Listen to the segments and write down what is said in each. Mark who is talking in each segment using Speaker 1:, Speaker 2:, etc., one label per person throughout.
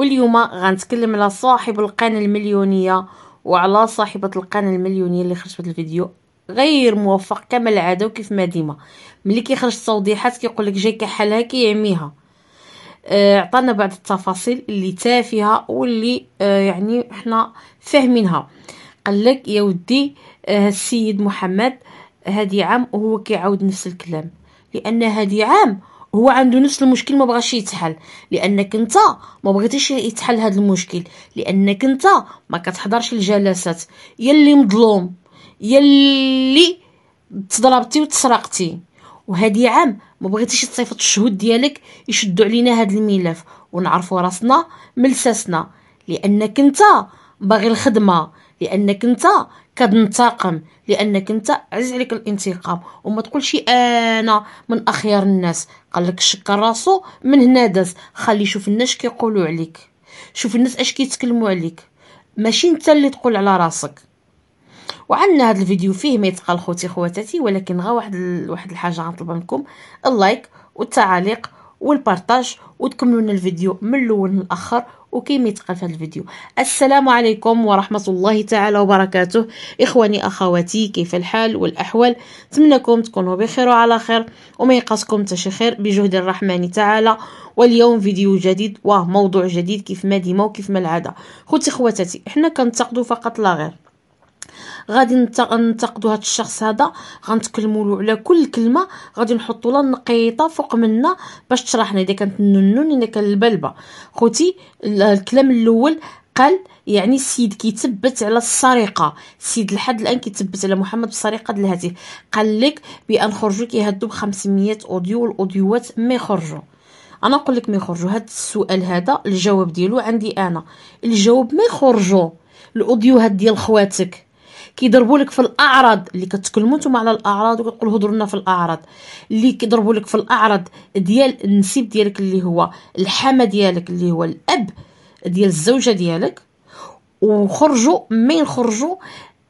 Speaker 1: واليوم غنتكلم على صاحب القناه المليونيه وعلى صاحبه القناه المليونيه اللي خرجت الفيديو غير موفق كما العاده وكيف ما ديما ملي كيخرج التوضيحات كيقول لك جاي كحالها كيعميها آه، عطانا بعض التفاصيل اللي تافهه واللي آه، يعني حنا فاهمينها قال لك يا ودي آه، السيد محمد هادي عام وهو كيعاود نفس الكلام لان هادي عام هو عنده نفس المشكل ما بغاش يتحل لانك انت ما بغيتيش يتحل هذا المشكل لانك انت ما كتحضرش الجلسات يا اللي مظلوم يا اللي تضربتي وتسرقتي وهادي عام ما بغيتيش تصيفط الشهود ديالك يشدوا علينا هذا الملف ونعرفوا راسنا ملساسنا لانك انت باغي الخدمه لانك انت كتنتقم لانك انت عزيز عليك الانتقام وما تقولش انا من اخيار الناس قال لك الشك راسو من هنا داز خلي شوف الناس كيقولوا عليك شوف الناس اش كيتكلموا عليك ماشي انت اللي تقول على راسك وعندنا هذا الفيديو فيه ما يتقال خوتي خواتاتي ولكن غا واحد واحد الحاجه غنطلب منكم اللايك والتعليق والبارطاج وتكملوا الفيديو من الاول للاخر وكيما يتقال في هذا الفيديو السلام عليكم ورحمه الله تعالى وبركاته اخواني اخواتي كيف الحال والاحوال نتمنىكم تكونوا بخير وعلى خير وما يقصكم حتى شي خير بجهد الرحمن تعالى واليوم فيديو جديد وموضوع جديد كيف ما ديما وكيف ما العاده خوتي خواتاتي حنا كنتقدوا فقط لا غير غادي ننتقدوا هذا الشخص هذا غنتكلموا له على كل كلمه غادي نحطوا لها النقيطه فوق منا باش تشرحنا اذا كانت النون اذا كان البلبه خوتي الكلام الاول قال يعني السيد كيتبت على السرقه السيد لحد الان كيتبت على محمد بسرقه الهاتف قال لك بان خرجوا كيهدوا ب 500 اوديو والاوديوات ما يخرجوا انا نقول لك ما يخرجوا هذا السؤال هذا الجواب ديالو عندي انا الجواب ما يخرجوا الاوديوهات ديال خواتك كيضربوا لك في الاعراض اللي كتكلموا نتوما على الاعراض وكتقولوا هضروا لنا في الاعراض اللي كيضربوا لك في الاعراض ديال النسيب ديالك اللي هو الحما ديالك اللي هو الاب ديال الزوجه ديالك وخرجوا من خرجوا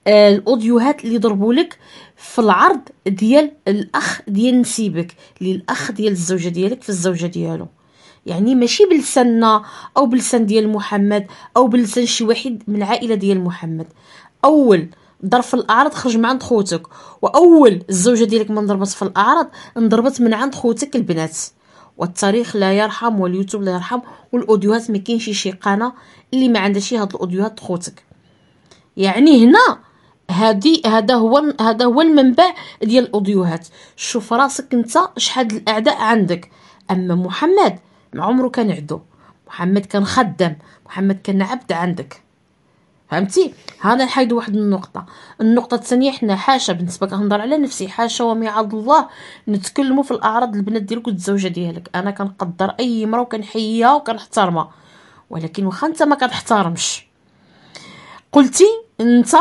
Speaker 1: آه، الاوديوهات اللي ضربوا لك في العرض ديال الاخ ديال نسيبك للاخ الاخ ديال الزوجه ديالك في الزوجه ديالو يعني ماشي بلساننا او بلسان ديال محمد او بلسان شي واحد من العائله ديال محمد اول ضرب في الاعراض خرج من عند خوتك واول الزوجه ديالك من ضربت في الاعراض انضربت من عند خوتك البنات والتاريخ لا يرحم واليوتيوب لا يرحم والاوديوهات ما كاينش شي قناه اللي ما شي هاد الاوديوهات خوتك يعني هنا هادي هذا هو هذا هو المنبع ديال الاوديوهات شوف راسك انت شحال الاعداء عندك اما محمد ما عمره كان عدو محمد كان خدام محمد كان عبد عندك فهمتي هذا الحيد واحد النقطة النقطة الثانية حنا حاشا بالنسبة كنهضر على نفسي حاشا ومي عبد الله نتكلموا في الأعراض البنات ديالك والزوجة ديالك أنا كنقدر أي مرا وكنحييها وكنحترمها ولكن واخا انت ما كتحترمش قلتي انت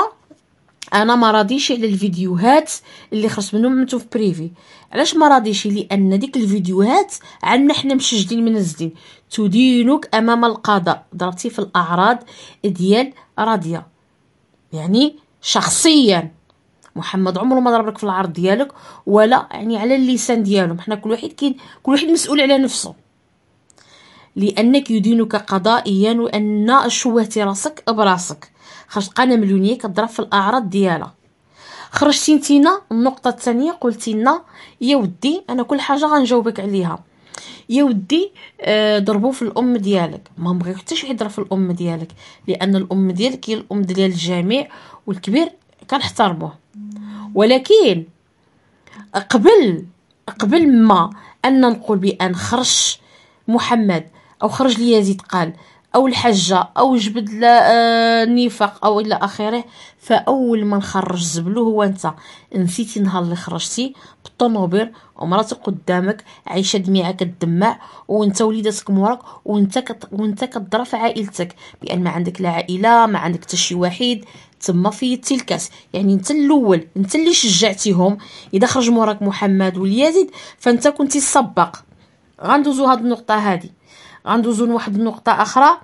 Speaker 1: انا ما راضيش على الفيديوهات اللي خرج منهم عملتو في بريفي علاش ما راضيش لان ديك الفيديوهات عندنا حنا مشجدين منزلين تدينك امام القضاء ضربتي في الاعراض ديال راضيه يعني شخصيا محمد عمره ما ضربك في العرض ديالك ولا يعني على اللسان ديالهم حنا كل واحد كاين كل واحد مسؤول على نفسه لانك يدينك قضائيا وان شوهتي راسك براسك خرج قنا مليونيه كضرب في الاعراض ديالها خرجتي نتينا النقطه الثانيه قلتي لنا يا ودي انا كل حاجه غنجاوبك عليها يا ودي آه، ضربوه في الام ديالك ما بغي حتى شي يضرب في الام ديالك لان الام ديالك هي الام ديال الجميع والكبير كنحترموه ولكن قبل قبل ما ان نقول بان خرج محمد او خرج لي يزيد قال او الحجه او جبد آه، النفاق او الى اخره فاول من خرج زبلو هو انت نسيتي نهار اللي خرجتي بالطوموبيل ومراتك قدامك عايشه دميعه كدمع وانت وليداتك موراك وانت كت... وانت كتضرب في عائلتك بان ما عندك لا عائله ما عندك حتى شي واحد تما في الكاس يعني انت الاول انت اللي شجعتيهم اذا خرج موراك محمد واليزيد فانت كنتي السباق غندوزو هاد النقطه هادي غندوزو لواحد النقطه اخرى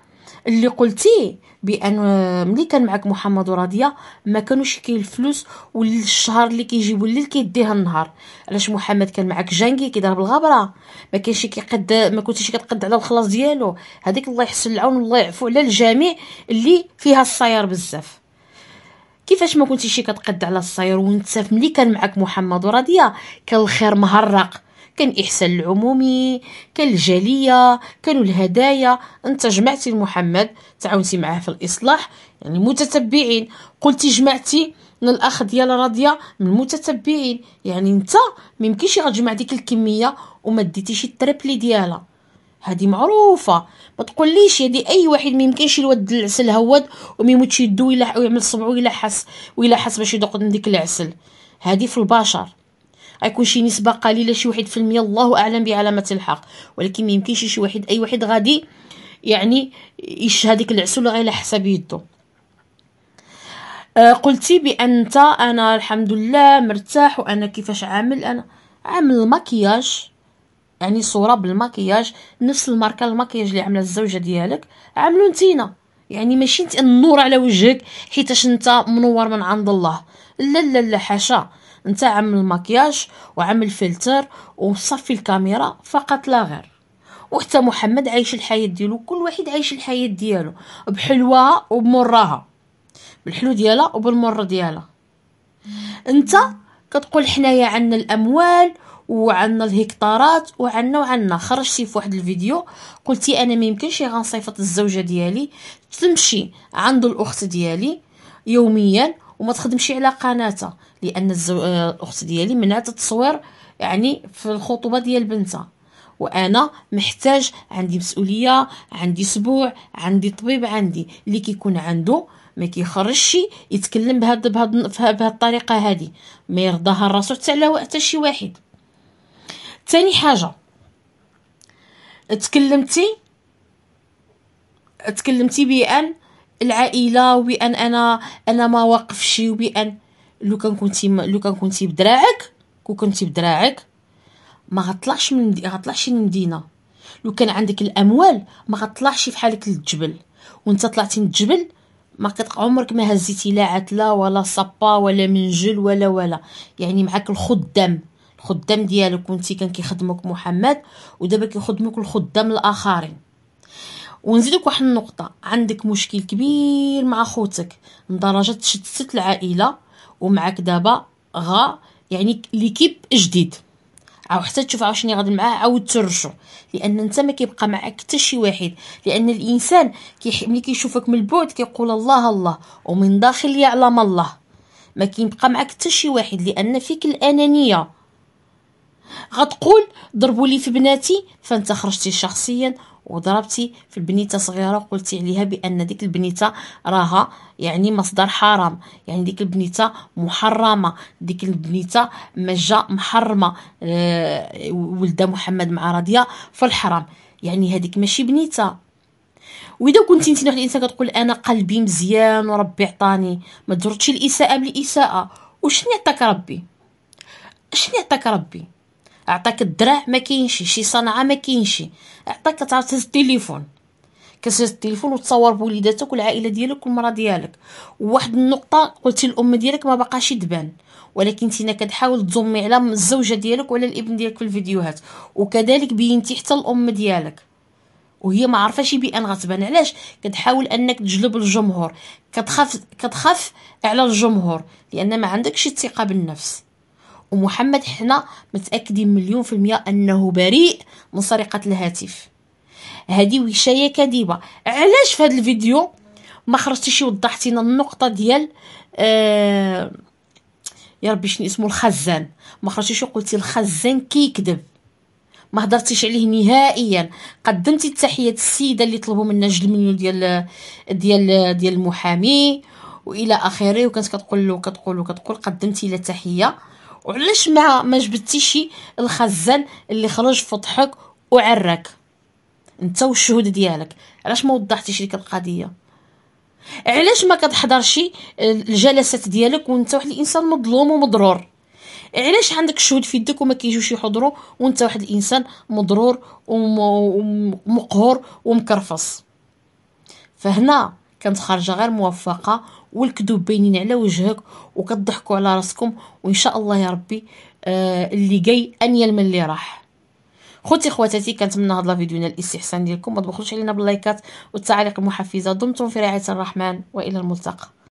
Speaker 1: اللي قلتي بان آه، ملي كان معك محمد وراضيه ما كانوش كاين الفلوس والشهر اللي كيجيبو الليل كيديها النهار علاش محمد كان معك جانكي كيضرب الغبره ما كانش كيقد ما كنتيش كتقد على الخلاص ديالو هذيك الله يحسن العون الله يعفو على الجميع اللي فيها الصير بزاف كيفاش ما كنتيش كتقد على الصير وانت ملي كان معك محمد وراضيه كان الخير مهرق كان إحسان العمومي كان الجالية كانوا الهدايا أنت جمعتي محمد تعاونتي معاه في الإصلاح يعني المتتبعين قلتي جمعتي من الاخ ديال راضيه من المتتبعين يعني انت ممكنش غتجمع ديك الكميه وما ديتيش التريبلي ديالها هادي معروفه ما تقوليش هذه اي واحد ما يود العسل هود وميموتش يدو ويعمل صبعو الا حس ويلا حس باش يدوق من ديك العسل هادي في البشر غيكون شي نسبه قليله شي واحد في المية الله اعلم بعلامه الحق ولكن ميمكنش شي واحد اي واحد غادي يعني يشهى ديك العسوله غير على حساب يدو آه قلتي بانت انا الحمد لله مرتاح وانا كيفاش عامل انا عامل المكياج يعني صوره بالمكياج نفس الماركه المكياج اللي عامله الزوجه ديالك عاملو نتينا يعني ماشي النور على وجهك حيتاش انت منور من عند الله لا لا لا حاشا انت عمل المكياج وعمل فلتر وصفي الكاميرا فقط لا غير وحتى محمد عايش الحياه ديالو كل واحد عايش الحياه ديالو بحلواها وبمرها بالحلو ديالها وبالمر ديالها انت كتقول حنايا عندنا الاموال وعندنا الهكتارات وعندنا وعندنا خرجتي في واحد الفيديو قلتي انا ما يمكنش غنصيفط الزوجه ديالي تمشي عند الاخت ديالي يوميا وما تخدمش على قناتها لان الزو... الاخت آه، ديالي منعت التصوير يعني في الخطوبه ديال بنتها وانا محتاج عندي مسؤوليه عندي اسبوع عندي طبيب عندي اللي كيكون عنده ما كيخرجش يتكلم بهاد بهاد بهاد الطريقه هذه ما يرضاها الرسول حتى على حتى شي واحد ثاني حاجه تكلمتي تكلمتي بان العائله وان انا انا ما واقفش وبان لو كان كنتي لو كان كنتي بدراعك كون كنتي بدراعك ما غطلعش من دي غطلعش من المدينه لو كان عندك الاموال ما غطلعش حالك للجبل وانت طلعتي من الجبل ما قد عمرك ما هزيتي لا عتله ولا صبا ولا منجل ولا ولا يعني معاك الخدام الخدام ديالك وانت كان كيخدمك محمد ودابا كيخدموك الخدام الاخرين ونزيدك واحد النقطة عندك مشكل كبير مع خوتك لدرجة تشتت العائلة ومعك دابا غا يعني ليكيب جديد او حتى تشوف عاوتاني غادي معاه عاود ترجعو لان انت ما كيبقى معاك حتى شي واحد لان الانسان كي ملي كيشوفك من البعد كيقول الله الله ومن داخل يعلم الله ما كيبقى معاك حتى شي واحد لان فيك الانانيه غتقول ضربوا لي في بناتي فانت خرجتي شخصيا وضربتي في البنيته صغيره وقلتي عليها بان ديك البنيته راها يعني مصدر حرام يعني ديك البنيته محرمه ديك البنيته مجه محرمه أه ولده محمد مع راضيه فالحرام يعني هذيك ماشي بنيته واذا كنتي انت واحد الانسان كتقول انا قلبي مزيان وربي عطاني ما درتش الاساءه بالاساءه وشني عطاك ربي شني عطاك ربي عطاك الدرع ما كاينش شي صنعه ما كاينش عطاك تعرف تهز التليفون كتهز التليفون وتصور بوليداتك والعائله ديالك والمراه ديالك وواحد النقطه قلتي الام ديالك ما بقاش تبان ولكن انت كتحاول تزومي على الزوجه ديالك وعلى الابن ديالك في الفيديوهات وكذلك بينتي حتى الام ديالك وهي ما شي بان غتبان علاش كتحاول انك تجلب الجمهور كتخاف كتخاف على الجمهور لان ما عندكش ثقه بالنفس ومحمد حنا متاكدين مليون في المية انه بريء من سرقه الهاتف هذه وشايه كاذبه علاش في هذا الفيديو ما خرجتيش وضحتينا النقطه ديال آه يا ربي شنو اسمه الخزان ما خرجتيش وقلتي الخزان كيكذب ما هضرتيش عليه نهائيا قدمتي التحيه السيده اللي طلبوا منا المنيو ديال ديال ديال المحامي والى اخره وكانت كتقول له كتقول كتقول قدمتي له تحيه وعلاش ما ما جبتيش الخزان اللي خرج فضحك وعرك انت والشهود ديالك علاش ما وضحتيش ديك القضيه علاش ما كتحضرش الجلسات ديالك وانت واحد الانسان مظلوم ومضرور علاش عندك شهود في يدك وما كيجوش يحضروا وانت واحد الانسان مضرور ومقهور ومكرفص فهنا كانت خارجه غير موفقه والكذوب باينين على وجهك وكتضحكوا على راسكم وان شاء الله يا ربي آه اللي جاي انيل من اللي راح خوتي خواتاتي كنتمنى هاد لا فيديو نال الاستحسان ديالكم ما تبخلوش علينا باللايكات والتعاليق المحفزه دمتم في رعايه الرحمن والى الملتقى